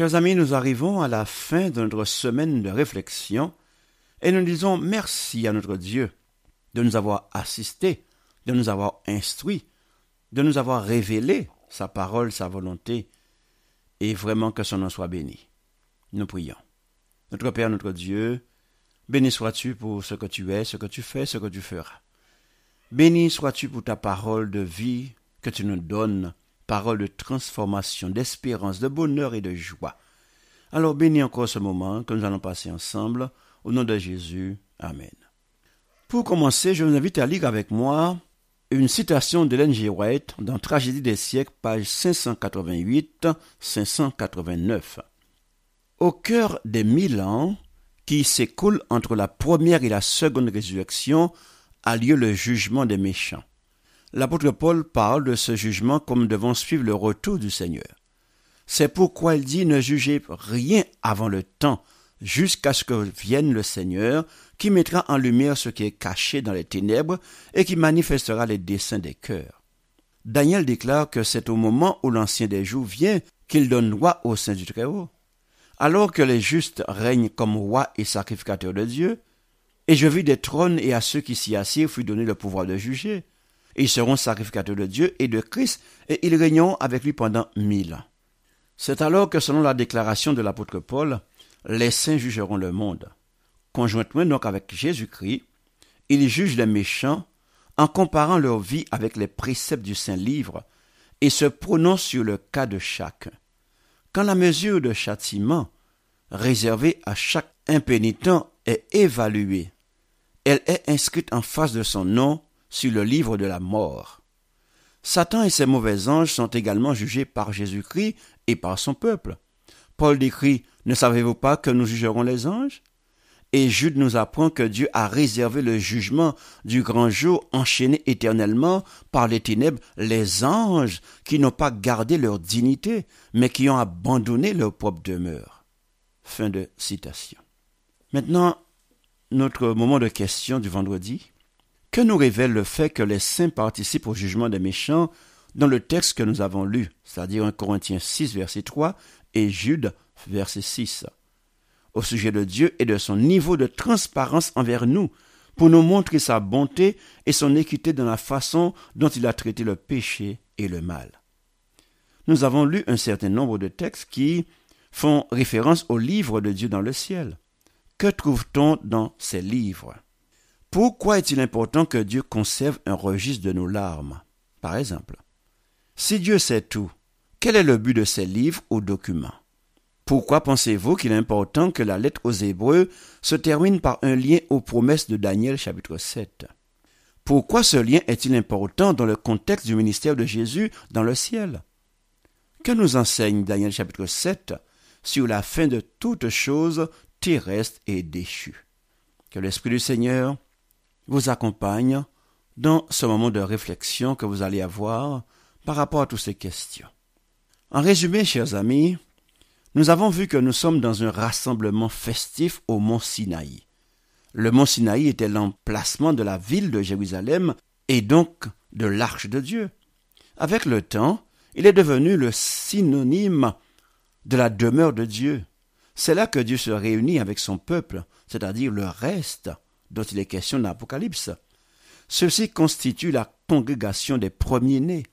Chers amis, nous arrivons à la fin de notre semaine de réflexion et nous disons merci à notre Dieu de nous avoir assistés, de nous avoir instruits, de nous avoir révélé sa parole, sa volonté, et vraiment que son nom soit béni. Nous prions. Notre Père, notre Dieu, béni sois-tu pour ce que tu es, ce que tu fais, ce que tu feras. Béni sois-tu pour ta parole de vie que tu nous donnes parole de transformation, d'espérance, de bonheur et de joie. Alors bénis encore ce moment que nous allons passer ensemble. Au nom de Jésus. Amen. Pour commencer, je vous invite à lire avec moi une citation de G. White dans Tragédie des siècles, page 588-589. Au cœur des mille ans qui s'écoulent entre la première et la seconde résurrection a lieu le jugement des méchants l'apôtre Paul parle de ce jugement comme devant suivre le retour du Seigneur. C'est pourquoi il dit ne jugez rien avant le temps, jusqu'à ce que vienne le Seigneur, qui mettra en lumière ce qui est caché dans les ténèbres et qui manifestera les desseins des cœurs. Daniel déclare que c'est au moment où l'ancien des jours vient qu'il donne loi au sein du Très-Haut. Alors que les justes règnent comme rois et sacrificateurs de Dieu, et je vis des trônes et à ceux qui s'y assirent fut donné le pouvoir de juger. Ils seront sacrificateurs de Dieu et de Christ, et ils régneront avec lui pendant mille ans. C'est alors que, selon la déclaration de l'apôtre Paul, les saints jugeront le monde. Conjointement donc avec Jésus-Christ, ils jugent les méchants en comparant leur vie avec les préceptes du Saint-Livre et se prononcent sur le cas de chacun. Quand la mesure de châtiment réservée à chaque impénitent est évaluée, elle est inscrite en face de son nom sur le livre de la mort. Satan et ses mauvais anges sont également jugés par Jésus-Christ et par son peuple. Paul décrit Ne savez-vous pas que nous jugerons les anges Et Jude nous apprend que Dieu a réservé le jugement du grand jour enchaîné éternellement par les ténèbres les anges qui n'ont pas gardé leur dignité, mais qui ont abandonné leur propre demeure. Fin de citation. Maintenant, notre moment de question du vendredi. Que nous révèle le fait que les saints participent au jugement des méchants dans le texte que nous avons lu, c'est-à-dire 1 Corinthiens 6, verset 3 et Jude, verset 6, au sujet de Dieu et de son niveau de transparence envers nous, pour nous montrer sa bonté et son équité dans la façon dont il a traité le péché et le mal. Nous avons lu un certain nombre de textes qui font référence au livre de Dieu dans le ciel. Que trouve-t-on dans ces livres pourquoi est-il important que Dieu conserve un registre de nos larmes Par exemple, si Dieu sait tout, quel est le but de ces livres ou documents Pourquoi pensez-vous qu'il est important que la lettre aux Hébreux se termine par un lien aux promesses de Daniel chapitre 7 Pourquoi ce lien est-il important dans le contexte du ministère de Jésus dans le ciel Que nous enseigne Daniel chapitre 7 sur la fin de toute chose terrestre et déchue Que l'Esprit du Seigneur vous accompagne dans ce moment de réflexion que vous allez avoir par rapport à toutes ces questions. En résumé, chers amis, nous avons vu que nous sommes dans un rassemblement festif au mont Sinaï. Le mont Sinaï était l'emplacement de la ville de Jérusalem et donc de l'arche de Dieu. Avec le temps, il est devenu le synonyme de la demeure de Dieu. C'est là que Dieu se réunit avec son peuple, c'est-à-dire le reste dont il est question dans l'Apocalypse. Ceux-ci la congrégation des premiers-nés.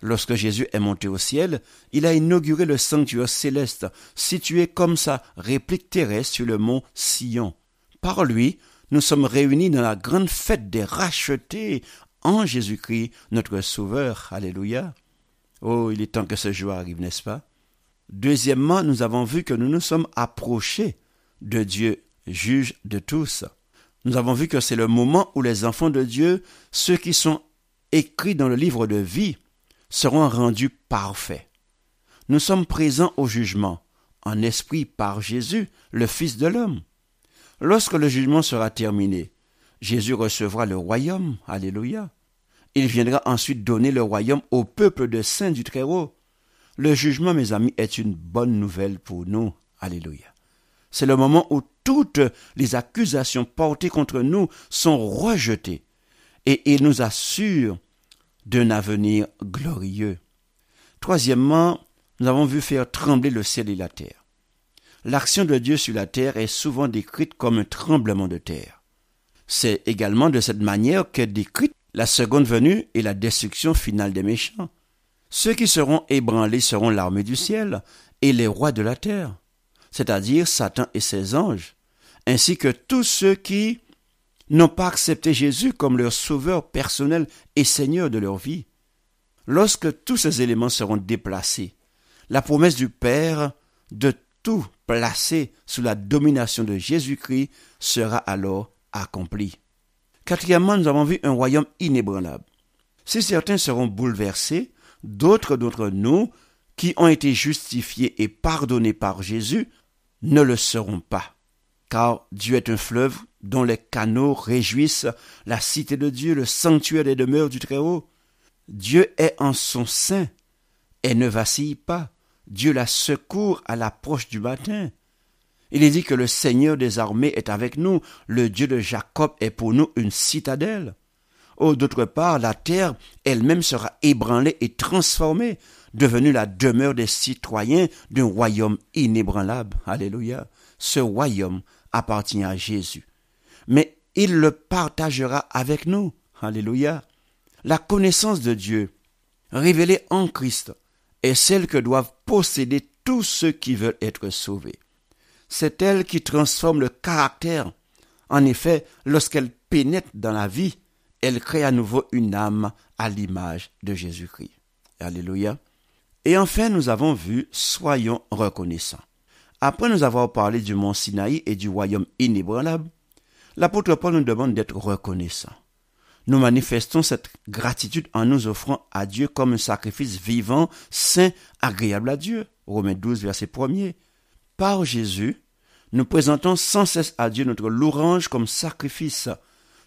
Lorsque Jésus est monté au ciel, il a inauguré le sanctuaire céleste, situé comme sa réplique terrestre sur le mont Sion. Par lui, nous sommes réunis dans la grande fête des rachetés en Jésus-Christ, notre Sauveur. Alléluia. Oh, il est temps que ce jour arrive, n'est-ce pas Deuxièmement, nous avons vu que nous nous sommes approchés de Dieu, juge de tous. Nous avons vu que c'est le moment où les enfants de Dieu, ceux qui sont écrits dans le livre de vie, seront rendus parfaits. Nous sommes présents au jugement, en esprit par Jésus, le Fils de l'homme. Lorsque le jugement sera terminé, Jésus recevra le royaume, Alléluia. Il viendra ensuite donner le royaume au peuple de saints du Très-Haut. Le jugement, mes amis, est une bonne nouvelle pour nous, Alléluia. C'est le moment où toutes les accusations portées contre nous sont rejetées et il nous assure d'un avenir glorieux. Troisièmement, nous avons vu faire trembler le ciel et la terre. L'action de Dieu sur la terre est souvent décrite comme un tremblement de terre. C'est également de cette manière qu'est décrite la seconde venue et la destruction finale des méchants. Ceux qui seront ébranlés seront l'armée du ciel et les rois de la terre c'est-à-dire Satan et ses anges, ainsi que tous ceux qui n'ont pas accepté Jésus comme leur sauveur personnel et seigneur de leur vie. Lorsque tous ces éléments seront déplacés, la promesse du Père de tout placer sous la domination de Jésus-Christ sera alors accomplie. Quatrièmement, nous avons vu un royaume inébranlable. Si certains seront bouleversés, d'autres d'entre nous, qui ont été justifiés et pardonnés par Jésus, ne le seront pas. Car Dieu est un fleuve dont les canaux réjouissent la cité de Dieu, le sanctuaire des demeures du Très-Haut. Dieu est en son sein et ne vacille pas. Dieu la secourt à l'approche du matin. Il est dit que le Seigneur des armées est avec nous, le Dieu de Jacob est pour nous une citadelle. Oh, d'autre part, la terre elle-même sera ébranlée et transformée devenu la demeure des citoyens d'un royaume inébranlable. Alléluia. Ce royaume appartient à Jésus. Mais il le partagera avec nous. Alléluia. La connaissance de Dieu, révélée en Christ, est celle que doivent posséder tous ceux qui veulent être sauvés. C'est elle qui transforme le caractère. En effet, lorsqu'elle pénètre dans la vie, elle crée à nouveau une âme à l'image de Jésus-Christ. Alléluia. Et enfin, nous avons vu Soyons reconnaissants. Après nous avoir parlé du mont Sinaï et du royaume inébranlable, l'apôtre Paul nous demande d'être reconnaissants. Nous manifestons cette gratitude en nous offrant à Dieu comme un sacrifice vivant, saint, agréable à Dieu. Romains 12, verset 1 Par Jésus, nous présentons sans cesse à Dieu notre louange comme sacrifice,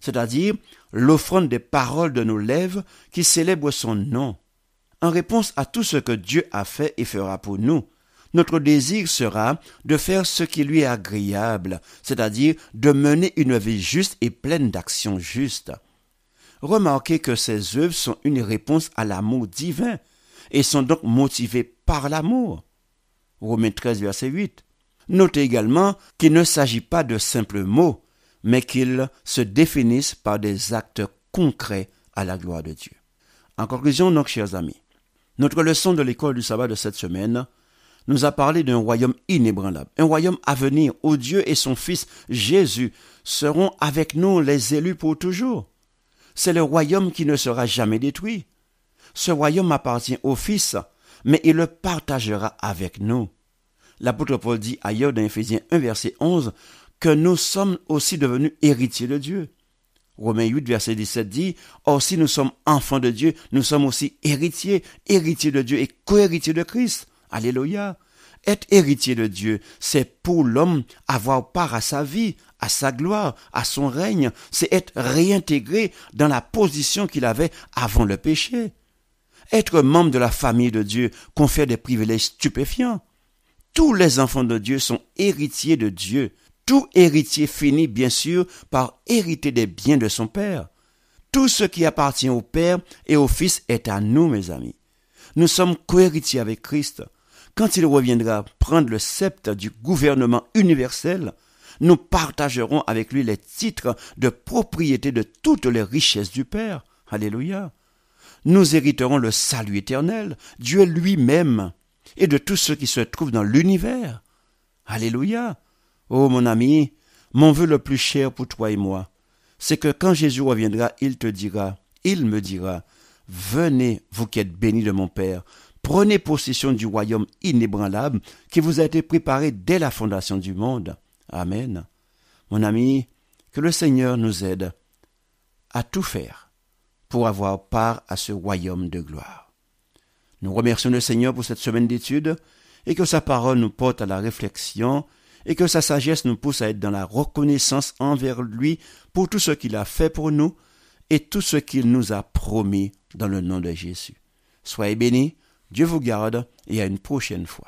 c'est-à-dire l'offrande des paroles de nos lèvres qui célèbrent son nom en réponse à tout ce que Dieu a fait et fera pour nous. Notre désir sera de faire ce qui lui est agréable, c'est-à-dire de mener une vie juste et pleine d'actions justes. Remarquez que ces œuvres sont une réponse à l'amour divin et sont donc motivées par l'amour. Romains 13, verset 8. Notez également qu'il ne s'agit pas de simples mots, mais qu'ils se définissent par des actes concrets à la gloire de Dieu. En conclusion, donc, chers amis, notre leçon de l'école du sabbat de cette semaine nous a parlé d'un royaume inébranlable, un royaume à venir où Dieu et son Fils Jésus seront avec nous les élus pour toujours. C'est le royaume qui ne sera jamais détruit. Ce royaume appartient au Fils, mais il le partagera avec nous. L'apôtre Paul dit ailleurs dans Ephésiens 1 verset 11 que nous sommes aussi devenus héritiers de Dieu. Romains 8, verset 17 dit, Or si nous sommes enfants de Dieu, nous sommes aussi héritiers, héritiers de Dieu et co-héritiers de Christ. Alléluia. Être héritier de Dieu, c'est pour l'homme avoir part à sa vie, à sa gloire, à son règne, c'est être réintégré dans la position qu'il avait avant le péché. Être membre de la famille de Dieu confère des privilèges stupéfiants. Tous les enfants de Dieu sont héritiers de Dieu. Tout héritier finit bien sûr par hériter des biens de son Père. Tout ce qui appartient au Père et au Fils est à nous, mes amis. Nous sommes cohéritiers avec Christ. Quand il reviendra prendre le sceptre du gouvernement universel, nous partagerons avec lui les titres de propriété de toutes les richesses du Père. Alléluia. Nous hériterons le salut éternel, Dieu lui-même, et de tout ce qui se trouve dans l'univers. Alléluia. Ô oh, mon ami, mon vœu le plus cher pour toi et moi, c'est que quand Jésus reviendra, il te dira, il me dira, Venez, vous qui êtes bénis de mon Père, prenez possession du royaume inébranlable qui vous a été préparé dès la fondation du monde. Amen. Mon ami, que le Seigneur nous aide à tout faire pour avoir part à ce royaume de gloire. Nous remercions le Seigneur pour cette semaine d'étude et que sa parole nous porte à la réflexion et que sa sagesse nous pousse à être dans la reconnaissance envers lui pour tout ce qu'il a fait pour nous et tout ce qu'il nous a promis dans le nom de Jésus. Soyez bénis, Dieu vous garde et à une prochaine fois.